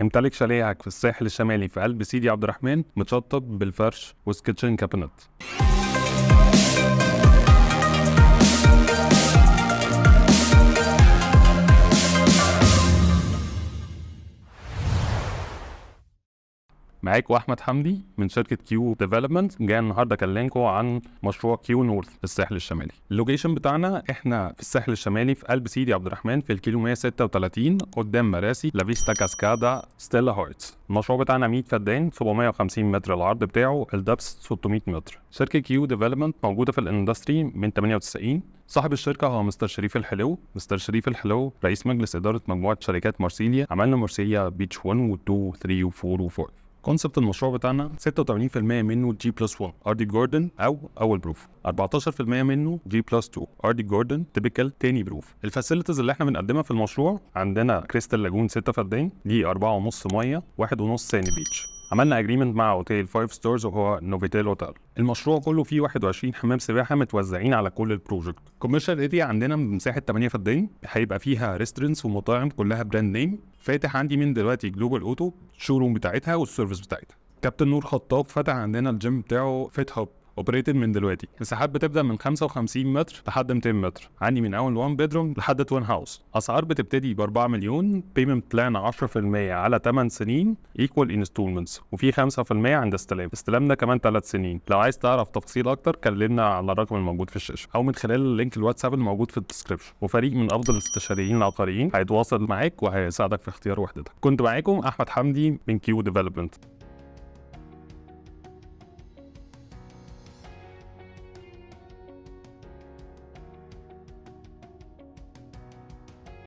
امتلك شاليهك في الساحل الشمالي في قلب سيدي عبد الرحمن متشطب بالفرش وسكتشن كابينت معاكم احمد حمدي من شركه كيو ديفلوبمنت جاي النهارده اكلمكم عن مشروع كيو نورث في الساحل الشمالي اللوكيشن بتاعنا احنا في الساحل الشمالي في قلب سيدي عبد الرحمن في الكيلو 136 قدام مراسي لافيستا كاسكادا ستيلا هارتس المشروع بتاعنا 100 فدان 750 متر العرض بتاعه الدبس 600 متر شركه كيو ديفلوبمنت موجوده في الاندستري من 98 صاحب الشركة هو مستر شريف الحلو، مستر شريف الحلو رئيس مجلس إدارة مجموعة شركات مارسيليا، عملنا مارسيليا بيتش 1 و 2 و 3 و 4 و 5. كونسبت المشروع بتاعنا 86% منه جي بلس 1 ار دي جوردن او اول بروف 14% منه جي بلس 2 ار دي جوردن تيبيكال تاني بروف الفاسيلتيز اللي احنا بنقدمها في المشروع عندنا كريستال لاجون 6 فدان دي 4.5 ميه 1.5 ساني بيتش عملنا اجريمنت مع اوتيل فايف ستارز وهو نوفيتيل اوتيل المشروع كله فيه 21 حمام سباحه متوزعين على كل البروجكت كوميرشال ايديا عندنا بمساحه 8 فدان هيبقى فيها ريستورنتس ومطاعم كلها براند نيم فاتح عندي من دلوقتي جلوبال اوتو الشوروم بتاعتها والسيرفيس بتاعتها كابتن نور خطاب فتح عندنا الجيم بتاعه فيت هاب اوبريتد من دلوقتي مساحات بتبدا من 55 متر لحد 200 متر عندي من اول 1 بيدروم لحد 2 هاوس اسعار بتبتدي ب 4 مليون بيمنت بلان 10% على 8 سنين ايكوال انستولمنتس وفي 5% عند استلام استلامنا كمان 3 سنين لو عايز تعرف تفاصيل اكتر كلمنا على الرقم الموجود في الشاشه او من خلال اللينك الواتساب الموجود في الديسكربشن وفريق من افضل الاستشاريين العقاريين هيتواصل معاك وهيساعدك في اختيار وحدتك كنت معاكم احمد حمدي من كيو ديفلوبمنت